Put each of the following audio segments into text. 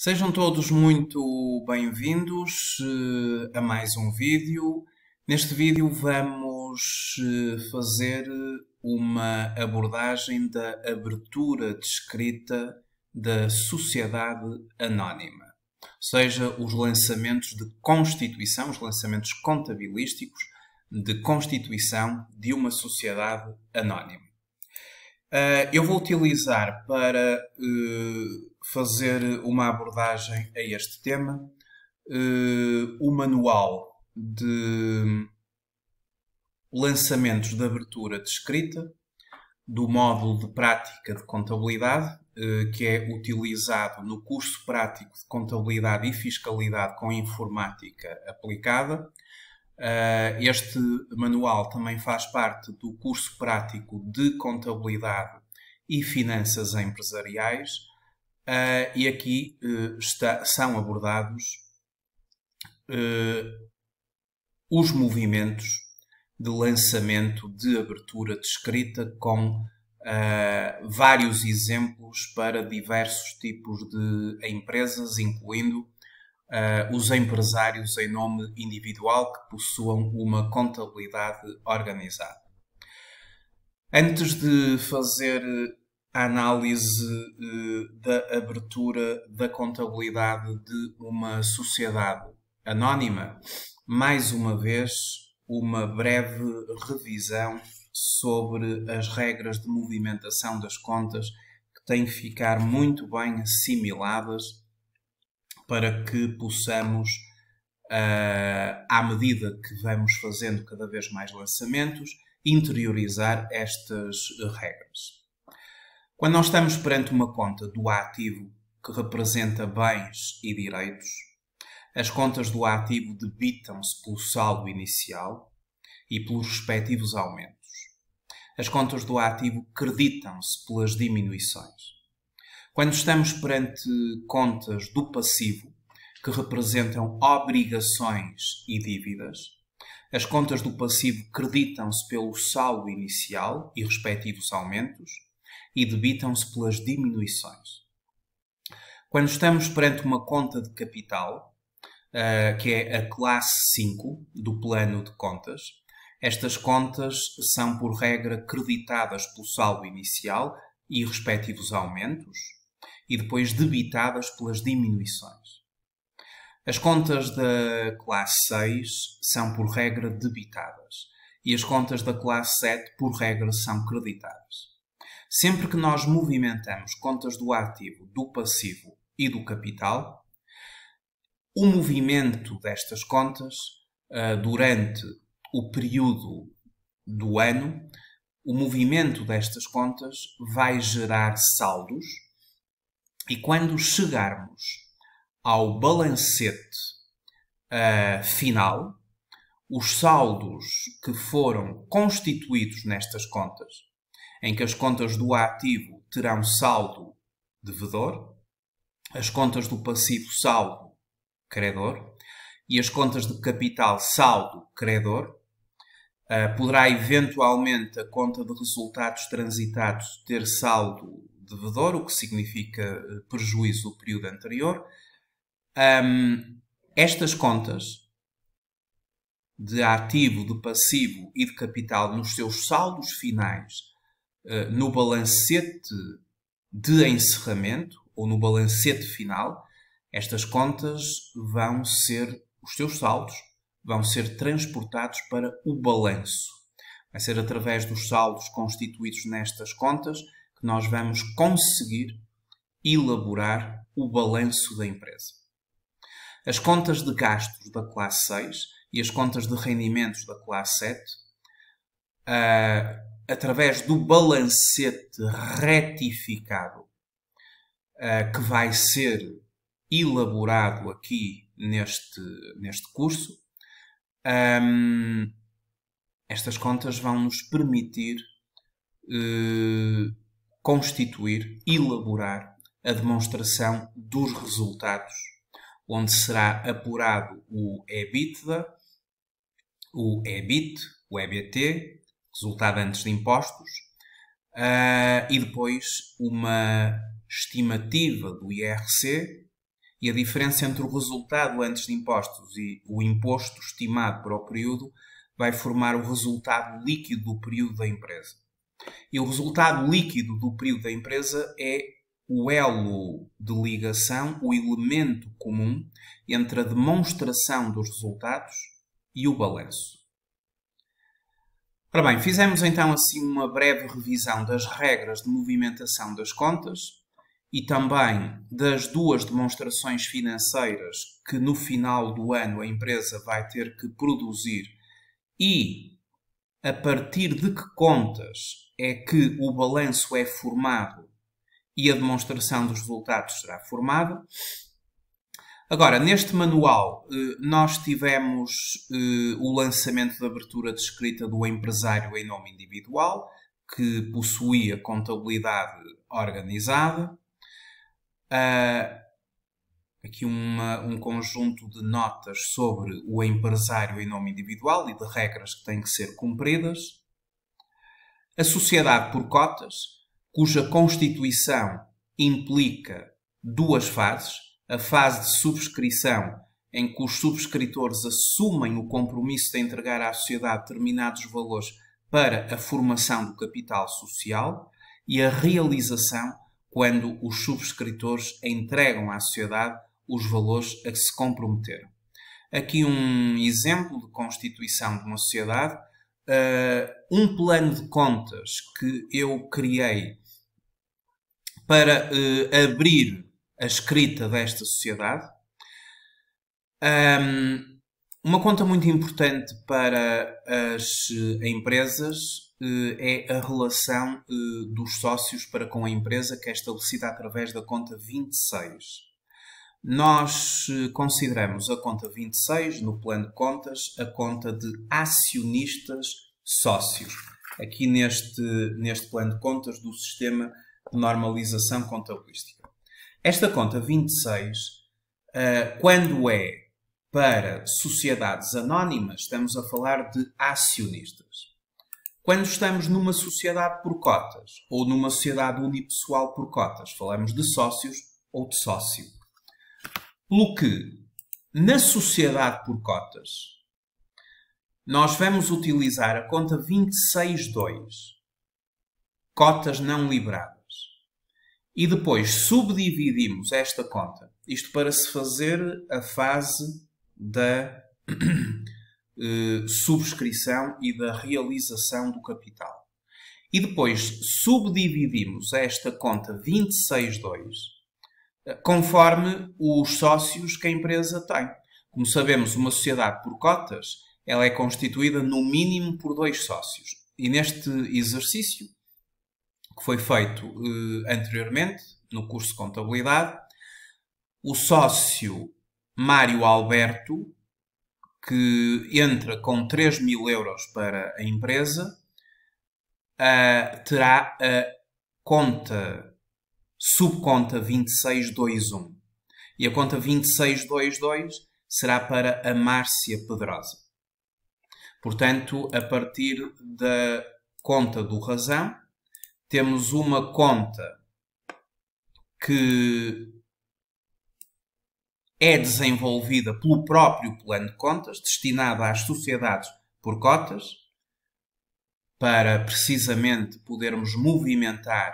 Sejam todos muito bem-vindos eh, a mais um vídeo. Neste vídeo vamos eh, fazer uma abordagem da abertura descrita da Sociedade Anónima, ou seja, os lançamentos de constituição, os lançamentos contabilísticos de constituição de uma sociedade anónima. Eh, eu vou utilizar para fazer uma abordagem a este tema. Eh, o manual de lançamentos de abertura de escrita do módulo de prática de contabilidade, eh, que é utilizado no curso prático de contabilidade e fiscalidade com informática aplicada. Eh, este manual também faz parte do curso prático de contabilidade e finanças empresariais Uh, e aqui uh, está, são abordados uh, os movimentos de lançamento de abertura descrita escrita com ah, vários exemplos para diversos tipos de empresas, incluindo ah, os empresários em nome individual que possuam uma contabilidade organizada. Antes de fazer a análise eh, da abertura da contabilidade de uma sociedade anónima. Mais uma vez, uma breve revisão sobre as regras de movimentação das contas que têm que ficar muito bem assimiladas para que possamos, eh, à medida que vamos fazendo cada vez mais lançamentos, interiorizar estas regras. Quando nós estamos perante uma conta do ativo que representa bens e direitos, as contas do ativo debitam-se pelo saldo inicial e pelos respectivos aumentos. As contas do ativo creditam-se pelas diminuições. Quando estamos perante contas do passivo, que representam obrigações e dívidas, as contas do passivo creditam-se pelo saldo inicial e respectivos aumentos e debitam-se pelas diminuições. Quando estamos perante uma conta de capital, eh, que é a classe 5 do plano de contas, estas contas são, por regra, creditadas pelo saldo inicial e respectivos aumentos, e depois debitadas pelas diminuições. As contas da classe 6 são, por regra, debitadas, e as contas da classe 7, por regra, são creditadas. Sempre que nós movimentamos contas do ativo, do passivo e do capital, o movimento destas contas ah, durante o período do ano, o movimento destas contas vai gerar saldos e quando chegarmos ao balancete uh, final, os saldos que foram constituídos nestas contas em que as contas do ativo terão saldo devedor, as contas do passivo saldo credor e as contas de capital saldo credor. Ah, poderá eventualmente a conta de resultados transitados ter saldo devedor, o que significa ah, prejuízo do período anterior. Um, estas contas de ativo, de passivo e de capital nos seus saldos finais eh, no balancete de encerramento ou no balancete final, estas contas vão ser, os teus saldos vão ser transportados para o balanço. Vai ser através dos saldos constituídos nestas contas que nós vamos conseguir elaborar o balanço da empresa. As contas de gastos da classe 6 e as contas de rendimentos da classe 7 uh, ah, através do balancete retificado uh, que vai ser elaborado aqui neste, neste curso, um, estas contas vão nos permitir uh, constituir, elaborar a demonstração dos resultados, onde será apurado o EBITDA, o EBIT, o EBT, resultado antes de impostos, uh, e depois uma estimativa do IRC e a diferença entre o resultado antes de impostos e o imposto estimado para o período vai formar o resultado líquido do período da empresa. E o resultado líquido do período da empresa é o elo de ligação, o elemento comum entre a demonstração dos resultados e o balanço. Ora bem, fizemos então assim uma breve revisão das regras de movimentação das contas e também das duas demonstrações financeiras que no final do ano a empresa vai ter que produzir e a partir de que contas é que o balanço é formado e a demonstração dos resultados será formada. Agora, neste manual, eh, nós tivemos eh, o lançamento da abertura de escrita do empresário em nome individual, que possuía contabilidade organizada. Ah, aqui uma, um conjunto de notas sobre o empresário em nome individual e de regras que têm que ser cumpridas. A sociedade por cotas, cuja constituição implica duas fases, a fase de subscrição, em que os subscritores assumem o compromisso de entregar à sociedade determinados valores para a formação do capital social, e a realização, quando os subscritores entregam à sociedade os valores a que se comprometeram. Aqui um exemplo de constituição de uma sociedade, uh, um plano de contas que eu criei para uh, abrir a escrita desta sociedade. Um, uma conta muito importante para as eh, empresas uh, é a relação uh, dos sócios para com a empresa, que é estabelecida através da conta 26. Nós consideramos a conta 26, no plano de contas, a conta de acionistas sócios. Aqui neste, neste plano de contas do sistema de normalização contabilística. Esta conta 26, eh, quando é para sociedades anónimas, estamos a falar de acionistas. Quando estamos numa sociedade por cotas ou numa sociedade unipessoal por cotas, falamos de sócios ou de sócio. Pelo que, na sociedade por cotas, nós vamos utilizar a conta 262, cotas não liberadas. E depois subdividimos esta conta. Isto para se fazer a fase da eh, subscrição e da realização do capital. E depois subdividimos esta conta 262 eh, conforme os sócios que a empresa tem. Como sabemos, uma sociedade por cotas, ela é constituída no mínimo por dois sócios. E neste exercício, que foi feito eh, anteriormente no curso de contabilidade. O sócio Mário Alberto, que entra com 3 mil euros para a empresa, uh, terá a conta, subconta 2621. E a conta 2622 será para a Márcia Pedrosa. Portanto, a partir da conta do Razão, temos uma conta que é desenvolvida pelo próprio plano de contas, destinada às sociedades por cotas, para precisamente podermos movimentar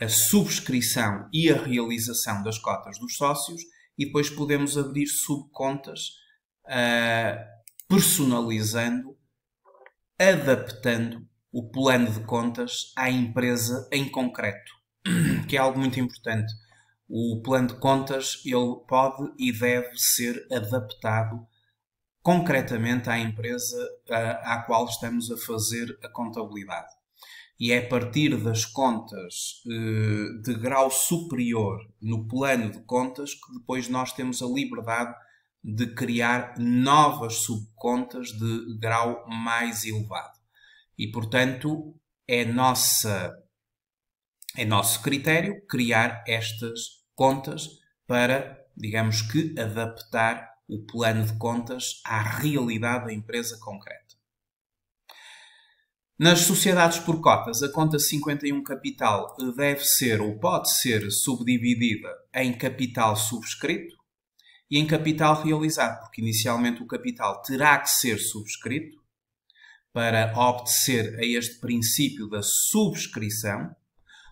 a subscrição e a realização das cotas dos sócios e depois podemos abrir subcontas uh, personalizando, adaptando o plano de contas à empresa em concreto, que é algo muito importante. O plano de contas ele pode e deve ser adaptado concretamente à empresa à, eh, à qual estamos a fazer a contabilidade. E é a partir das contas eh, de grau superior no plano de contas que depois nós temos a liberdade de criar novas subcontas de grau mais elevado. E, portanto, é, nossa, é nosso critério criar estas contas para, digamos que, adaptar o plano de contas à realidade da empresa concreta. Nas sociedades por cotas, a conta 51 capital deve ser ou pode ser subdividida em capital subscrito e em capital realizado, porque inicialmente o capital terá que ser subscrito para obter a este princípio da subscrição.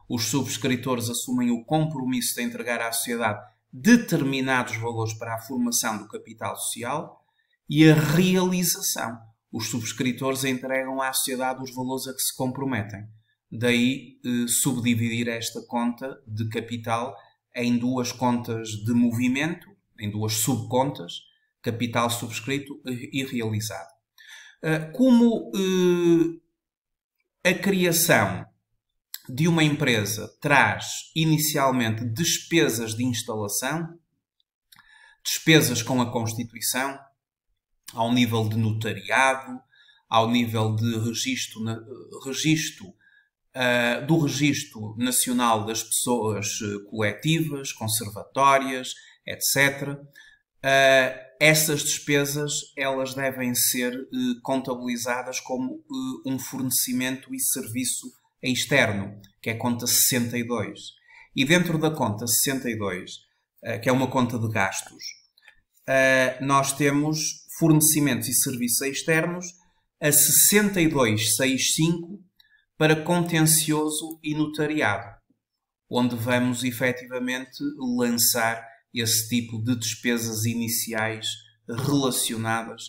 Os subscritores assumem o compromisso de entregar à sociedade determinados valores para a formação do capital social e a realização. Os subscritores entregam à sociedade os valores a que se comprometem. Daí eh, subdividir esta conta de capital em duas contas de movimento, em duas subcontas, capital subscrito e realizado. Ah, como eh, a criação de uma empresa traz inicialmente despesas de instalação, despesas com a constituição, ao nível de notariado, ao nível de registro, registro uh, do registro nacional das pessoas eh, coletivas, conservatórias, etc. Uh, ah, essas despesas elas devem ser eh, contabilizadas como eh, um fornecimento e serviço externo, que é a conta 62. E dentro da conta 62, eh, que é uma conta de gastos, nós temos fornecimentos e serviços externos a 6265 para contencioso e notariado, onde vamos efetivamente lançar esse tipo de despesas iniciais relacionadas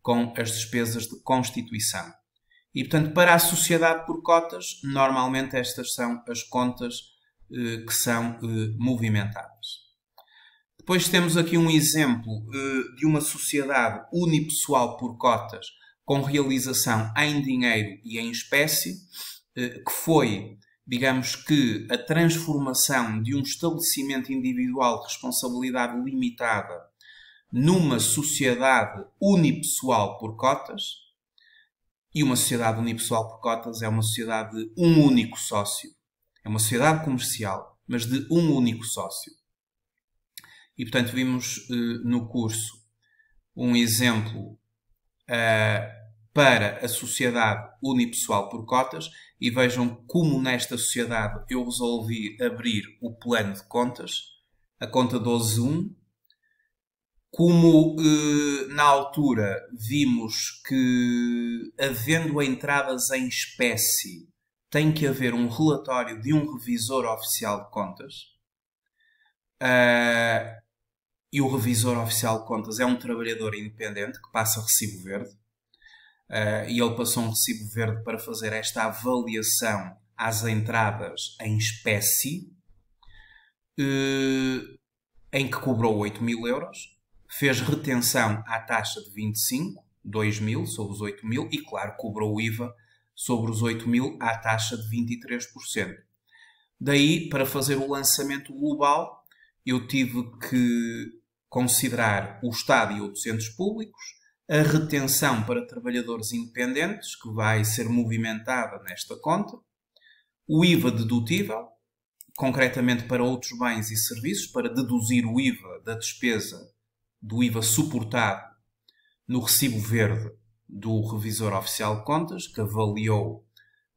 com as despesas de constituição. E, portanto, para a sociedade por cotas, normalmente estas são as contas eh, que são eh, movimentadas. Depois temos aqui um exemplo eh, de uma sociedade unipessoal por cotas com realização em dinheiro e em espécie, eh, que foi digamos que a transformação de um estabelecimento individual de responsabilidade limitada numa sociedade unipessoal por cotas, e uma sociedade unipessoal por cotas é uma sociedade de um único sócio. É uma sociedade comercial, mas de um único sócio. E portanto vimos eh, no curso um exemplo uh, para a sociedade unipessoal por cotas e vejam como nesta sociedade eu resolvi abrir o plano de contas, a conta 12.1, como eh, na altura vimos que havendo entradas em espécie tem que haver um relatório de um revisor oficial de contas. Uh, e o revisor oficial de contas é um trabalhador independente que passa recibo verde uh, e ele passou um recibo verde para fazer esta avaliação às entradas em espécie, uh, em que cobrou 8 mil euros, fez retenção à taxa de 25, 2 mil sobre os 8 mil, e claro, cobrou o IVA sobre os 8 mil à taxa de 23%. Daí, para fazer o lançamento global, eu tive que considerar o Estado e outros públicos, a retenção para trabalhadores independentes, que vai ser movimentada nesta conta, o IVA dedutível, concretamente para outros bens e serviços, para deduzir o IVA da despesa do IVA suportado no recibo verde do revisor oficial de contas, que avaliou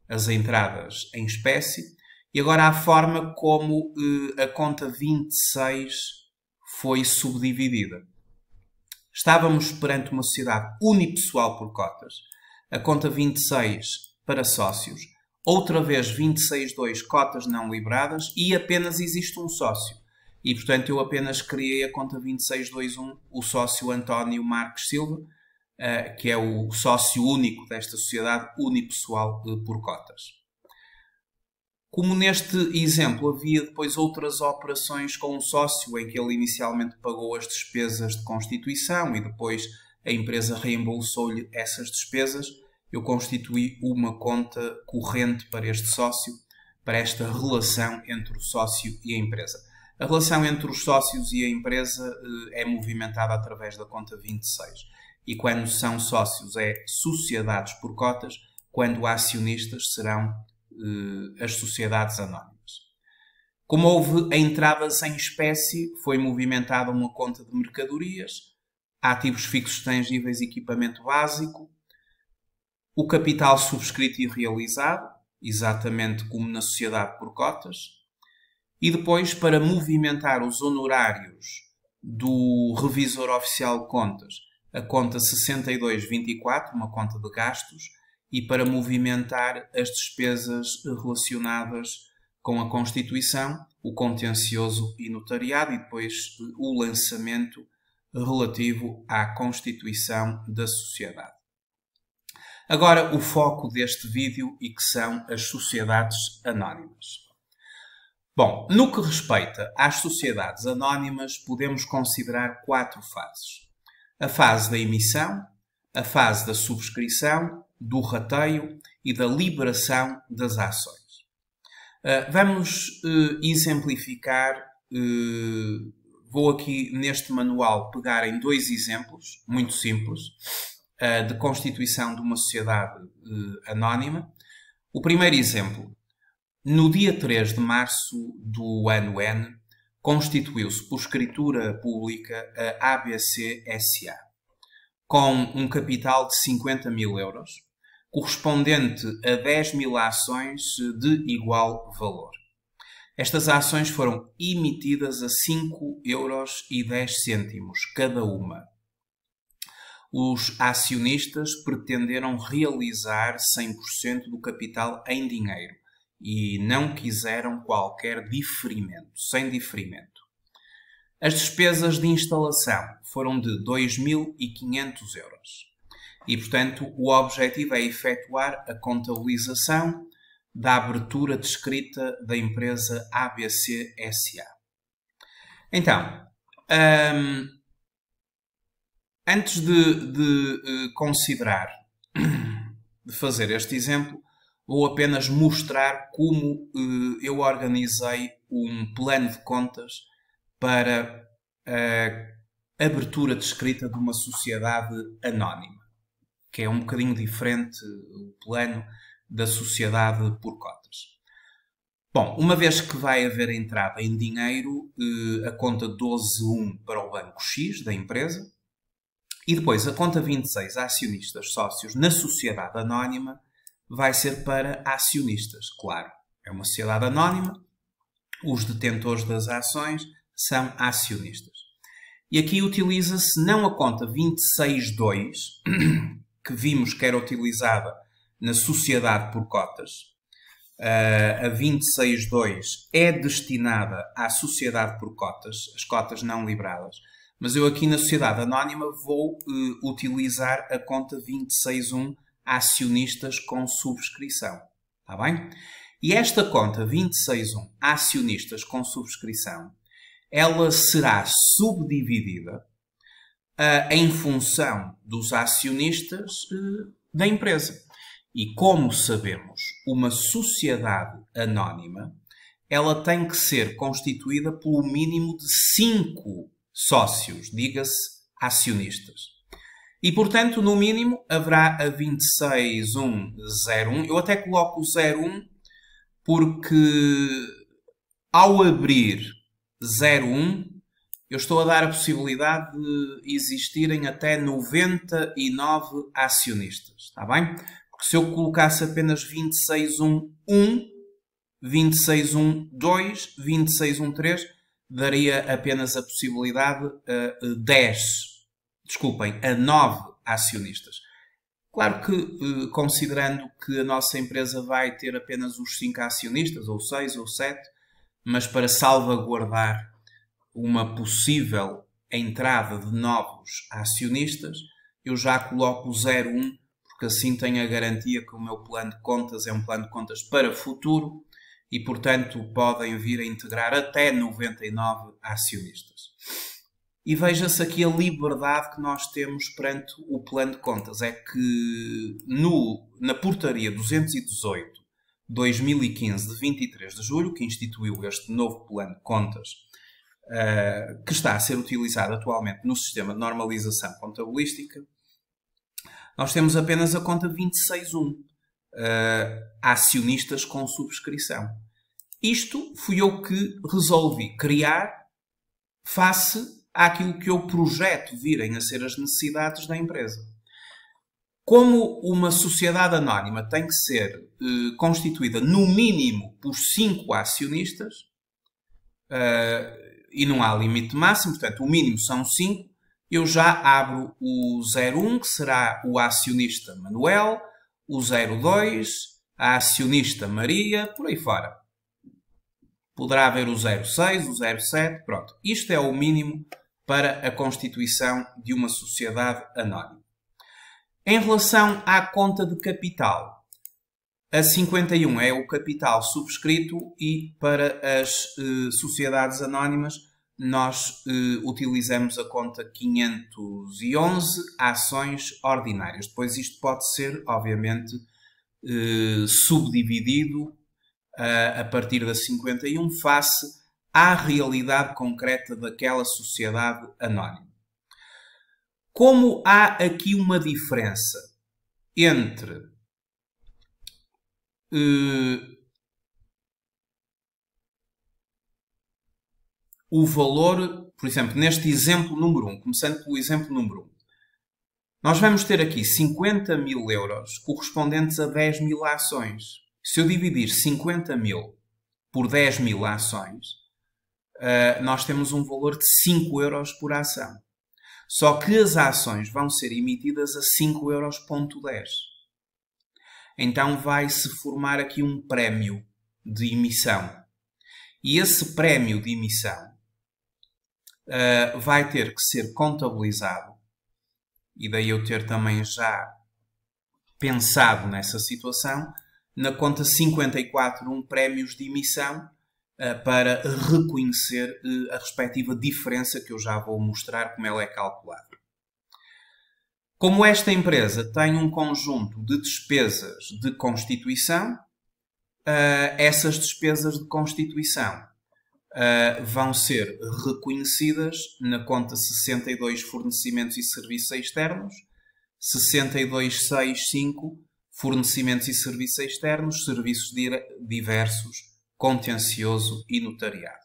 as entradas em espécie, e agora a forma como eh, a conta 26 foi subdividida. Estávamos perante uma sociedade unipessoal por cotas, a conta 26 para sócios, outra vez 26.2 cotas não liberadas e apenas existe um sócio. E, portanto, eu apenas criei a conta 2621, o sócio António Marques Silva, eh, que é o sócio único desta sociedade unipessoal eh, por cotas. Como neste exemplo, havia depois outras operações com o sócio em que ele inicialmente pagou as despesas de constituição e depois a empresa reembolsou-lhe essas despesas, eu constituí uma conta corrente para este sócio, para esta relação entre o sócio e a empresa. A relação entre os sócios e a empresa eh, é movimentada através da conta 26. E quando são sócios, é sociedades por cotas, quando acionistas, serão eh, as sociedades anónimas. Como houve a entrada sem espécie, foi movimentada uma conta de mercadorias, ativos fixos tangíveis e equipamento básico, o capital subscrito e realizado, exatamente como na sociedade por cotas, e depois para movimentar os honorários do revisor oficial de contas, a conta 6224, uma conta de gastos, e para movimentar as despesas relacionadas com a Constituição, o contencioso e notariado e depois eh, o lançamento relativo à constituição da sociedade. Agora, o foco deste vídeo e que são as sociedades anónimas. Bom, no que respeita às sociedades anónimas, podemos considerar quatro fases: a fase da emissão, a fase da subscrição, do rateio e da liberação das ações. Ah, vamos eh, exemplificar, eh, vou aqui neste manual pegar em dois exemplos muito simples ah, de constituição de uma sociedade eh, anónima. O primeiro exemplo, no dia 3 de março do ano N, constituiu-se por escritura pública a ABC SA, com um capital de 50 mil euros, correspondente a 10 mil ações de igual valor. Estas ações foram emitidas a 5,10 euros cada uma. Os acionistas pretenderam realizar 100% do capital em dinheiro e não quiseram qualquer diferimento, sem diferimento. As despesas de instalação foram de 2.500 euros. E, portanto, o objetivo é efetuar a contabilização da abertura descrita da empresa ABC SA. Então, um, antes de, de eh, considerar, de fazer este exemplo, vou apenas mostrar como uh, eu organizei um plano de contas para a eh, abertura descrita de uma sociedade anónima que é um bocadinho diferente o plano da sociedade por cotas. Bom, uma vez que vai haver entrada em dinheiro, eh, a conta 12.1 para o banco X da empresa e depois a conta 26 acionistas sócios na sociedade anónima vai ser para acionistas, claro. É uma sociedade anónima, os detentores das ações são acionistas. E aqui utiliza-se não a conta 26.2, que vimos que era utilizada na sociedade por cotas, uh, a 262, é destinada à sociedade por cotas, as cotas não liberadas. Mas eu aqui na sociedade anónima vou uh, utilizar a conta 261 acionistas com subscrição. Está bem? E esta conta 261 acionistas com subscrição, ela será subdividida uh, em função dos acionistas uh, da empresa. E como sabemos, uma sociedade anónima ela tem que ser constituída pelo mínimo de cinco sócios, diga-se acionistas. E, portanto, no mínimo haverá a 26101. Eu até coloco o 01 porque ao abrir 01 eu estou a dar a possibilidade de existirem até 99 acionistas, está bem? Porque se eu colocasse apenas 2611, 2612, 2613, daria apenas a possibilidade a 10, desculpem, a 9 acionistas. Claro que, eh, considerando que a nossa empresa vai ter apenas os 5 acionistas, ou 6 ou 7, mas para salvaguardar uma possível entrada de novos acionistas, eu já coloco 01, porque assim tenho a garantia que o meu plano de contas é um plano de contas para futuro e, portanto, podem vir a integrar até 99 acionistas. E veja-se aqui a liberdade que nós temos perante o plano de contas. É que no, na portaria 218 2015, de 23 de julho, que instituiu este novo plano de contas uh, que está a ser utilizado atualmente no sistema de normalização contabilística, nós temos apenas a conta 261, uh, eh, acionistas com subscrição. Isto fui eu que resolvi criar face àquilo que eu projeto virem a ser as necessidades da empresa. Como uma sociedade anónima tem que ser eh, constituída, no mínimo, por cinco acionistas, e não há limite máximo, portanto, o mínimo são 5. Eu já abro o 01, que será o acionista Manuel, o 02, a acionista Maria, por aí fora. Poderá haver o 06, o 07, pronto. Isto é o mínimo para a constituição de uma sociedade anónima. Em relação à conta de capital, a 51 é o capital subscrito e para as eh, sociedades anónimas nós eh, utilizamos a conta 511 ações ordinárias. Depois isto pode ser, obviamente, eh, subdividido a, a partir da 51 face à realidade concreta daquela sociedade anónima. Como há aqui uma diferença entre uh, o valor, por exemplo, neste exemplo número 1, um, começando pelo exemplo número 1, um, nós vamos ter aqui 50 mil euros correspondentes a 10 mil ações. Se eu dividir 50 mil por 10 mil ações, uh, nós temos um valor de 5 euros por ação. Só que as ações vão ser emitidas a 5,10 euros então vai se formar aqui um prémio de emissão. E esse prémio de emissão uh, vai ter que ser contabilizado, e daí eu ter também já pensado nessa situação, na conta 54, um prémios de emissão uh, para reconhecer uh, a respectiva diferença que eu já vou mostrar como ela é calculada. Como esta empresa tem um conjunto de despesas de constituição, eh, essas despesas de constituição eh, vão ser reconhecidas na conta 62 fornecimentos e serviços externos, 6265 fornecimentos e serviços externos, serviços diversos, contencioso e notariado.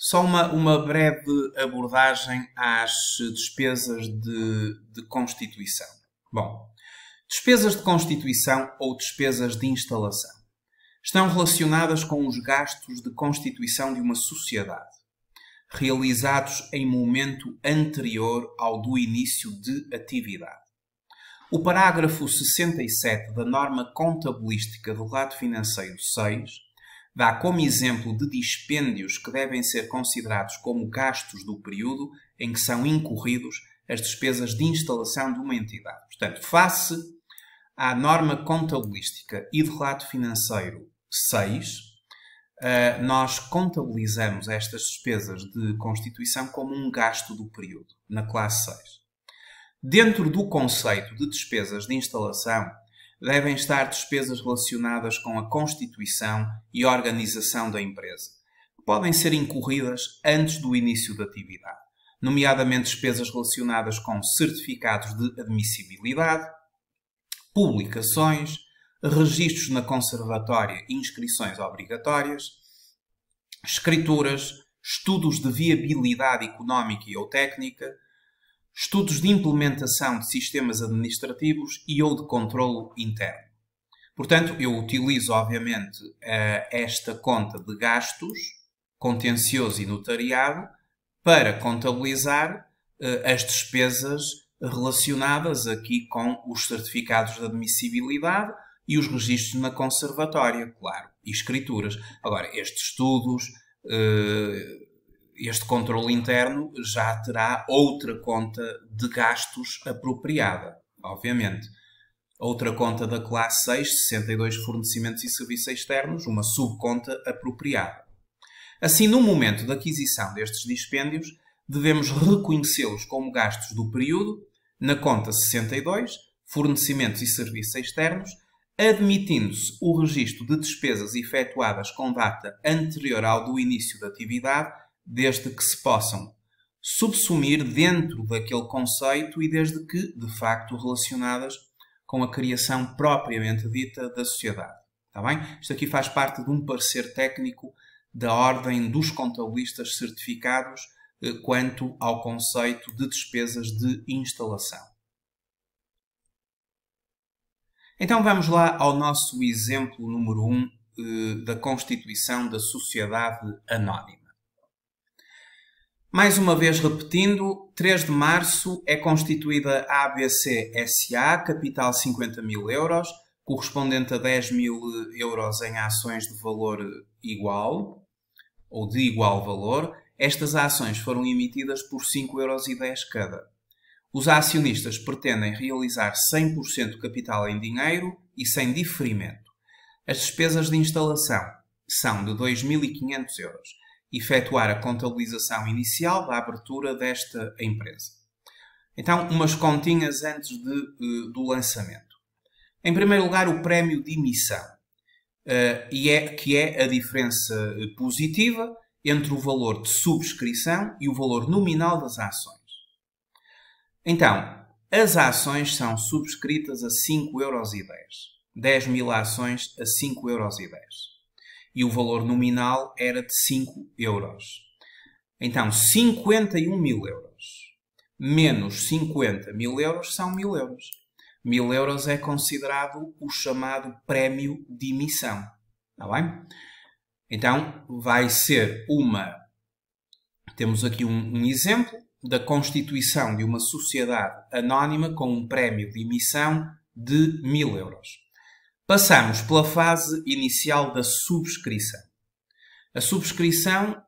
Só uma, uma breve abordagem às despesas de, de constituição. Bom, despesas de constituição ou despesas de instalação estão relacionadas com os gastos de constituição de uma sociedade, realizados em momento anterior ao do início de atividade. O parágrafo 67 da norma contabilística do lado financeiro 6 dá como exemplo de dispêndios que devem ser considerados como gastos do período em que são incorridos as despesas de instalação de uma entidade. Portanto, face à norma contabilística e de relato financeiro 6, eh, nós contabilizamos estas despesas de constituição como um gasto do período, na classe 6. Dentro do conceito de despesas de instalação, devem estar despesas relacionadas com a constituição e organização da empresa, que podem ser incorridas antes do início da atividade, nomeadamente despesas relacionadas com certificados de admissibilidade, publicações, registros na conservatória e inscrições obrigatórias, escrituras, estudos de viabilidade económica ou técnica, estudos de implementação de sistemas administrativos e ou de controlo interno. Portanto, eu utilizo, obviamente, eh, esta conta de gastos, contencioso e notariado, para contabilizar eh, as despesas relacionadas aqui com os certificados de admissibilidade e os registros na conservatória, claro, e escrituras. Agora, estes estudos, eh, este controle interno já terá outra conta de gastos apropriada, obviamente. Outra conta da classe 6, 62 fornecimentos e serviços externos, uma subconta apropriada. Assim, no momento da aquisição destes dispêndios, devemos reconhecê-los como gastos do período na conta 62, fornecimentos e serviços externos, admitindo-se o registro de despesas efetuadas com data anterior ao do início da atividade desde que se possam subsumir dentro daquele conceito e desde que, de facto, relacionadas com a criação propriamente dita da sociedade. Está bem? Isto aqui faz parte de um parecer técnico da ordem dos contabilistas certificados eh, quanto ao conceito de despesas de instalação. Então vamos lá ao nosso exemplo número 1 um, eh, da constituição da sociedade anónima. Mais uma vez repetindo, 3 de março é constituída a ABC SA, capital 50 mil euros, correspondente a 10 mil euros em ações de valor igual, ou de igual valor. Estas ações foram emitidas por 5,10 euros cada. Os acionistas pretendem realizar 100% do capital em dinheiro e sem diferimento. As despesas de instalação são de 2.500 euros efetuar a contabilização inicial da abertura desta empresa. Então, umas continhas antes de, eh, do lançamento. Em primeiro lugar, o prémio de emissão, eh, é, que é a diferença eh, positiva entre o valor de subscrição e o valor nominal das ações. Então, as ações são subscritas a 5,10€. 10 mil ações a 5,10€ e o valor nominal era de 5 euros. Então, 51 mil euros menos 50 mil euros são mil euros. Mil euros é considerado o chamado prémio de emissão. Está bem? Então, vai ser uma. Temos aqui um, um exemplo da constituição de uma sociedade anónima com um prémio de emissão de mil euros. Passamos pela fase inicial da subscrição. A subscrição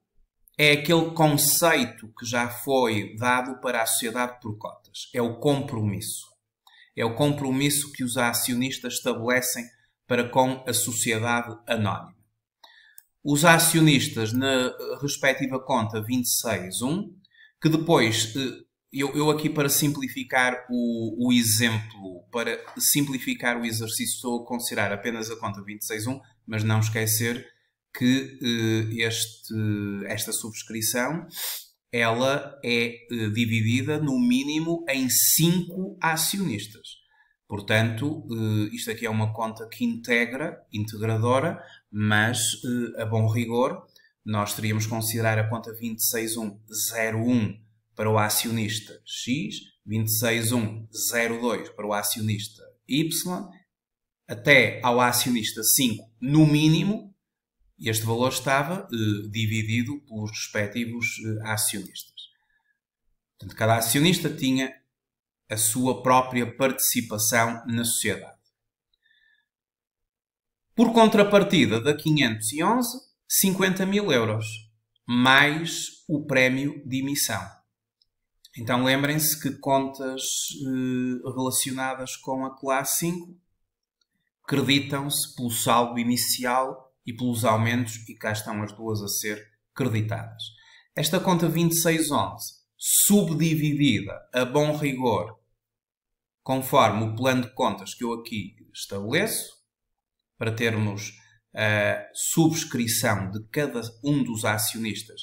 é aquele conceito que já foi dado para a sociedade por cotas. É o compromisso. É o compromisso que os acionistas estabelecem para com a sociedade anónima. Os acionistas na respectiva conta 26.1, que depois eh, eu, eu aqui para simplificar o, o exemplo, para simplificar o exercício, estou a considerar apenas a conta 26.1, mas não esquecer que eh, este, esta subscrição ela é eh, dividida no mínimo em 5 acionistas. Portanto, eh, isto aqui é uma conta que integra, integradora, mas a bom rigor nós teríamos que considerar a conta 26101 para o acionista X, 26102 para o acionista Y, até ao acionista 5, no mínimo, este valor estava eh, dividido pelos respectivos eh, acionistas. Portanto, cada acionista tinha a sua própria participação na sociedade. Por contrapartida da 511, 50 mil euros, mais o prémio de emissão. Então lembrem-se que contas eh, relacionadas com a classe 5 creditam-se pelo saldo inicial e pelos aumentos, e cá estão as duas a ser creditadas. Esta conta 2611, subdividida a bom rigor, conforme o plano de contas que eu aqui estabeleço, para termos a subscrição de cada um dos acionistas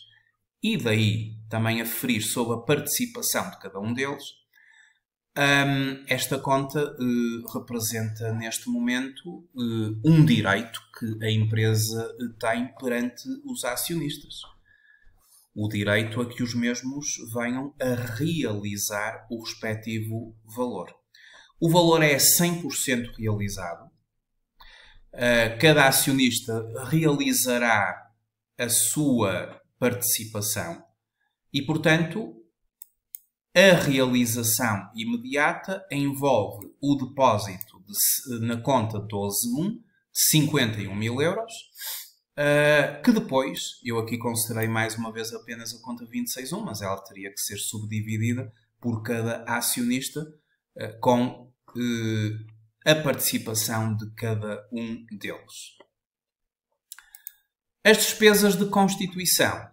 e daí também aferir sobre a participação de cada um deles, um, esta conta uh, representa neste momento uh, um direito que a empresa eh, tem perante os acionistas. O direito a que os mesmos venham a realizar o respectivo valor. O valor é 100% realizado. Uh, cada acionista realizará a sua participação. E, portanto, a realização imediata envolve o depósito de, na conta 12.1 de 51 mil euros, uh, que depois, eu aqui considerei mais uma vez apenas a conta 26.1, mas ela teria que ser subdividida por cada acionista uh, com uh, a participação de cada um deles. As despesas de constituição.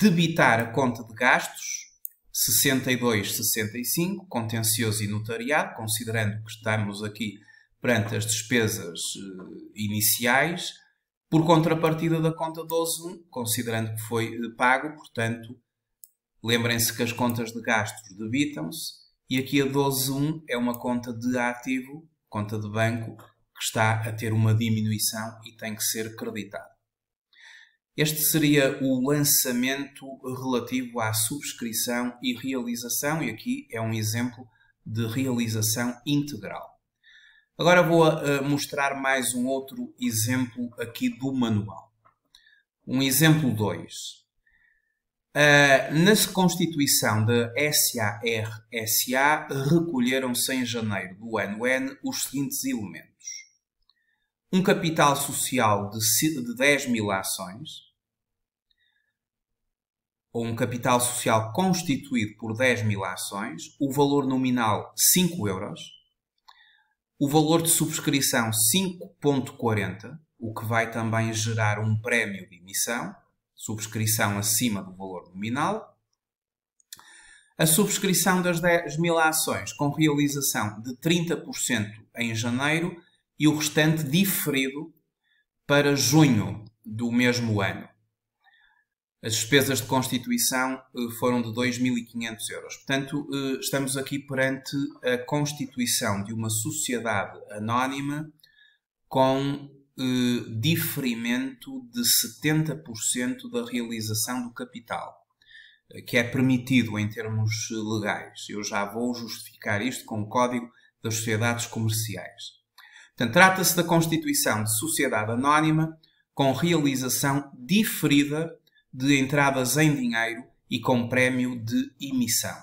Debitar a conta de gastos, 62,65, contencioso e notariado, considerando que estamos aqui perante as despesas eh, iniciais, por contrapartida da conta 12.1, considerando que foi eh, pago, portanto, lembrem-se que as contas de gastos debitam-se, e aqui a 12.1 é uma conta de ativo, conta de banco, que está a ter uma diminuição e tem que ser creditada. Este seria o lançamento relativo à subscrição e realização, e aqui é um exemplo de realização integral. Agora vou eh, mostrar mais um outro exemplo aqui do manual. Um exemplo 2. Eh, na constituição da SARSA, recolheram-se em janeiro do ano N os seguintes elementos: um capital social de 10 mil ações, ou um capital social constituído por 10 mil ações, o valor nominal 5 euros, o valor de subscrição 5.40, o que vai também gerar um prémio de emissão, subscrição acima do valor nominal, a subscrição das 10 mil ações com realização de 30% em janeiro e o restante diferido para junho do mesmo ano. As despesas de constituição eh, foram de 2.500 euros. Portanto, eh, estamos aqui perante a constituição de uma sociedade anónima com eh, diferimento de 70% da realização do capital, que é permitido em termos legais. Eu já vou justificar isto com o Código das Sociedades Comerciais. Portanto, trata-se da constituição de sociedade anónima com realização diferida de entradas em dinheiro e com prémio de emissão.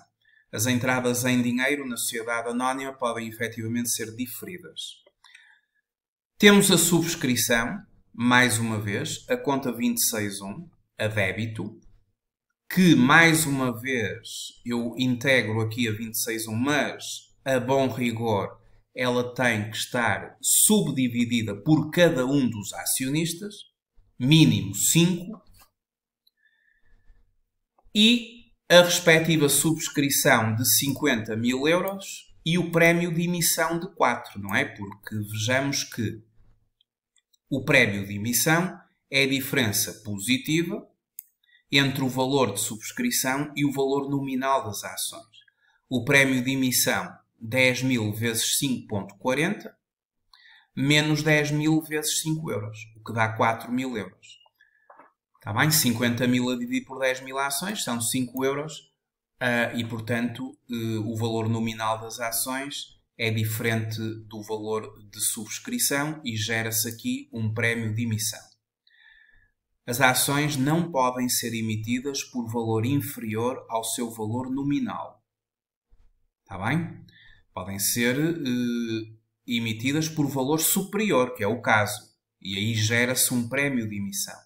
As entradas em dinheiro na sociedade anónima podem efetivamente ser diferidas. Temos a subscrição, mais uma vez, a conta 261, a débito, que mais uma vez eu integro aqui a 261, mas a bom rigor ela tem que estar subdividida por cada um dos acionistas, mínimo 5, e a respectiva subscrição de 50 mil euros e o prémio de emissão de 4, não é? Porque vejamos que o prémio de emissão é a diferença positiva entre o valor de subscrição e o valor nominal das ações. O prémio de emissão 10 mil vezes 5.40 menos 10 mil vezes 5 euros, o que dá 4 mil euros. Está bem? 50 mil a dividir por 10 mil ações são 5 euros uh, e, portanto, uh, o valor nominal das ações é diferente do valor de subscrição e gera-se aqui um prémio de emissão. As ações não podem ser emitidas por valor inferior ao seu valor nominal. Está bem? Podem ser uh, emitidas por valor superior, que é o caso, e aí gera-se um prémio de emissão.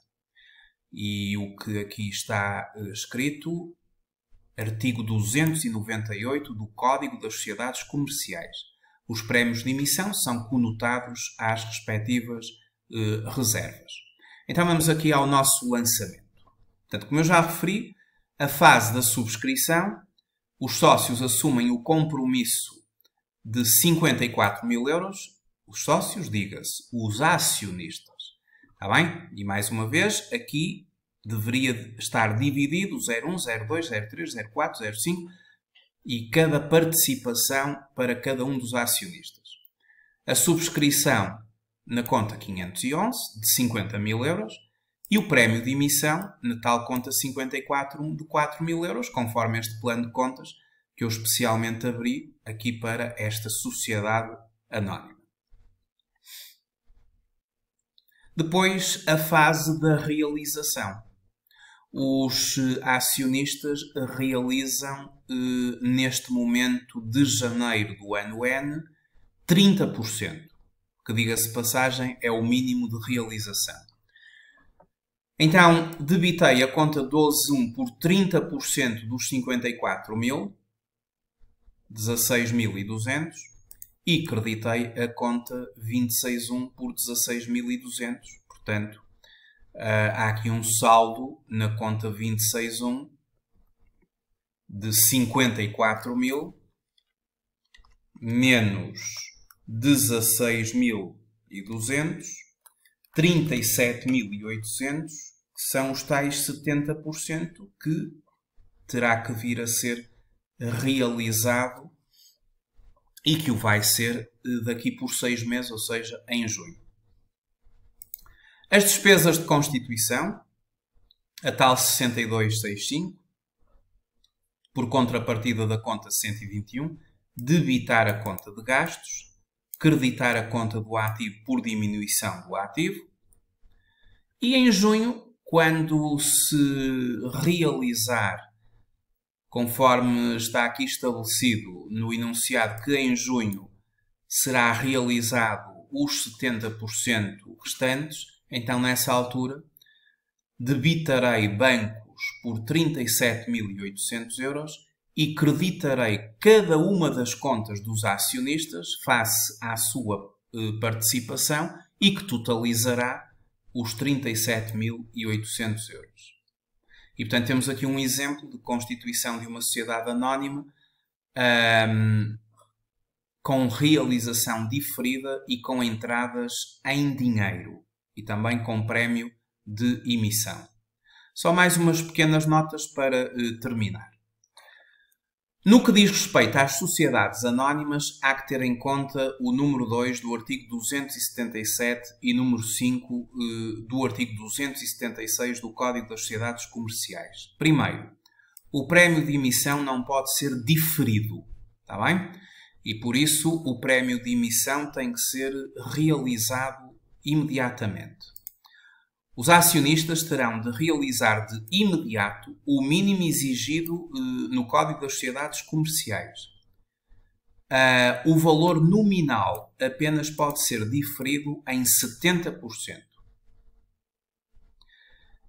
E o que aqui está eh, escrito, artigo 298 do Código das Sociedades Comerciais. Os prémios de emissão são conotados às respectivas eh, reservas. Então vamos aqui ao nosso lançamento. Portanto, como eu já referi, a fase da subscrição, os sócios assumem o compromisso de 54 mil euros, os sócios, diga-se, os acionistas. Está bem? E mais uma vez, aqui deveria estar dividido 01, 02, 03, 04, 05 e cada participação para cada um dos acionistas. A subscrição na conta 511 de 50 mil euros e o prémio de emissão na tal conta 54 de 4 mil euros, conforme este plano de contas que eu especialmente abri aqui para esta sociedade anónima. Depois, a fase da realização. Os eh, acionistas realizam, eh, neste momento de janeiro do ano N, 30%, que, diga-se passagem, é o mínimo de realização. Então, debitei a conta 12.1 por 30% dos 54 mil, 16.200, e creditei a conta 261 por 16.200. Portanto, ah, há aqui um saldo na conta 261 de 54.000 menos 16.200, 37.800, que são os tais 70% que terá que vir a ser realizado e que o vai ser eh, daqui por seis meses, ou seja, em junho. As despesas de constituição, a tal 6265, por contrapartida da conta 121, debitar a conta de gastos, creditar a conta do ativo por diminuição do ativo, e em junho, quando se realizar conforme está aqui estabelecido no enunciado que em junho será realizado os 70% restantes, então nessa altura debitarei bancos por 37.800 euros e creditarei cada uma das contas dos acionistas face à sua eh, participação e que totalizará os 37.800 euros. E portanto temos aqui um exemplo de constituição de uma sociedade anónima um, com realização diferida e com entradas em dinheiro e também com prémio de emissão. Só mais umas pequenas notas para eh, terminar. No que diz respeito às sociedades anónimas, há que ter em conta o número 2 do artigo 277 e número 5 eh, do artigo 276 do Código das Sociedades Comerciais. Primeiro, o prémio de emissão não pode ser diferido, está bem? E por isso o prémio de emissão tem que ser realizado imediatamente os acionistas terão de realizar de imediato o mínimo exigido eh, no Código das Sociedades Comerciais. Uh, o valor nominal apenas pode ser diferido em 70%.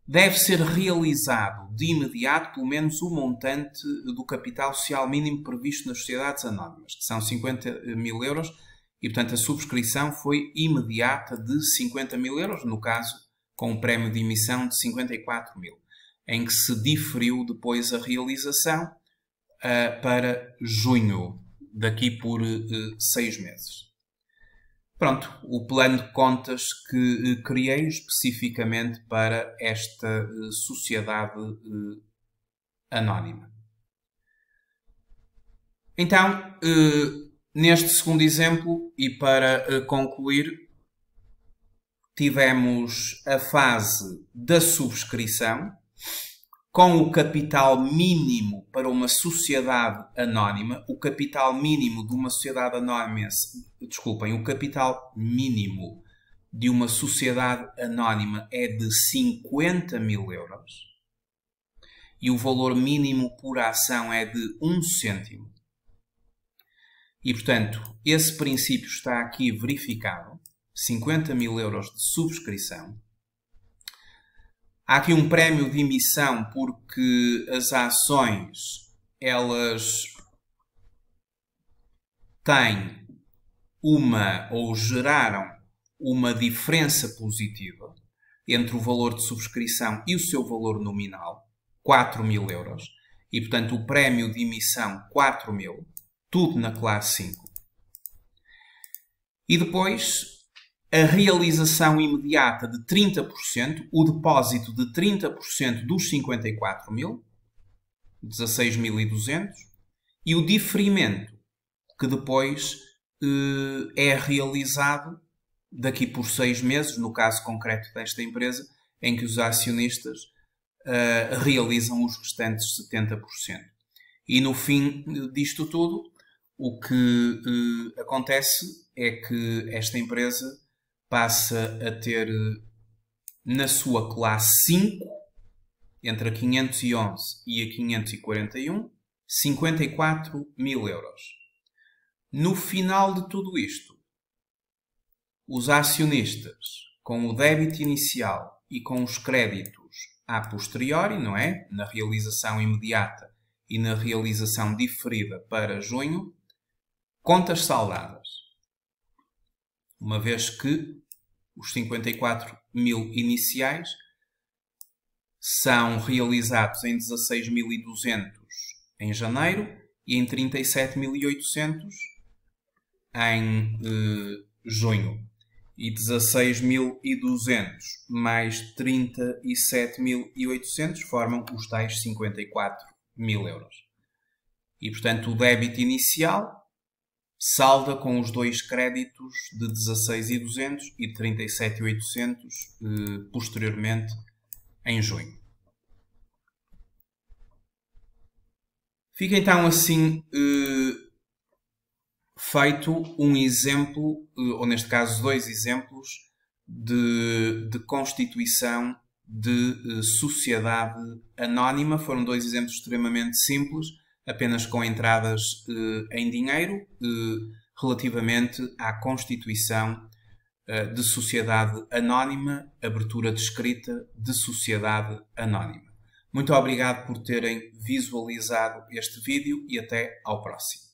Deve ser realizado de imediato pelo menos o montante do capital social mínimo previsto nas sociedades anónimas, que são 50 mil euros, e portanto a subscrição foi imediata de 50 mil euros, no caso com um prémio de emissão de 54 mil, em que se diferiu depois a realização uh, para junho, daqui por uh, seis meses. Pronto, o plano de contas que uh, criei especificamente para esta eh, sociedade anónima. Então, neste segundo exemplo, e para concluir, tivemos a fase da subscrição, com o capital mínimo para uma sociedade anónima, o capital mínimo de uma sociedade anónima, desculpem, o capital mínimo de uma sociedade anónima é de 50 mil euros e o valor mínimo por ação é de 1 um cêntimo. E, portanto, esse princípio está aqui verificado 50 mil euros de subscrição. Há aqui um prémio de emissão porque as ações elas têm uma ou geraram uma diferença positiva entre o valor de subscrição e o seu valor nominal, 4 mil euros, e portanto o prémio de emissão 4 mil, tudo na classe 5. E depois a realização imediata de 30%, o depósito de 30% dos 54 mil, 16.200, e o diferimento, que depois eh, é realizado daqui por seis meses, no caso concreto desta empresa, em que os acionistas eh, realizam os restantes 70%. E no fim eh, disto tudo, o que acontece é que esta empresa passa a ter eh, na sua classe 5, entre a 511 e a 541, 54 mil euros. No final de tudo isto, os acionistas, com o débito inicial e com os créditos a posteriori, não é? Na realização imediata e na realização diferida para junho, contas saldadas uma vez que os 54 mil iniciais são realizados em 16.200 em janeiro e em 37.800 em eh, junho. E 16.200 mais 37.800 formam os tais 54 mil euros. E, portanto, o débito inicial salda com os dois créditos de 16,200 e 37,800 eh, posteriormente em junho. Fica então assim eh, feito um exemplo, eh, ou neste caso dois exemplos, de, de constituição de sociedade anónima. Foram dois exemplos extremamente simples apenas com entradas eh, em dinheiro eh, relativamente à constituição eh, de sociedade anónima, abertura de escrita de sociedade anónima. Muito obrigado por terem visualizado este vídeo e até ao próximo.